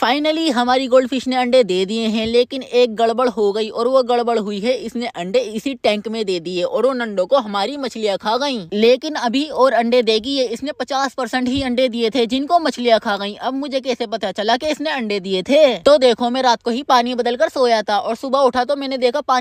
finally हमारी gold fish ने अंडे दे दिए हैं लेकिन एक गड़बड़ हो गई और वो गड़बड़ हुई है इसने अंडे इसी टैंक में दे दिए और उन अंडों को हमारी मछलियाँ खा गई लेकिन अभी और अंडे देगी है इसने पचास परसेंट ही अंडे दिए थे जिनको मछलियाँ खा गई अब मुझे कैसे पता चला कि इसने अंडे दिए थे तो देखो मैं रात को ही पानी बदल कर सोया था और सुबह उठा तो मैंने देखा पानी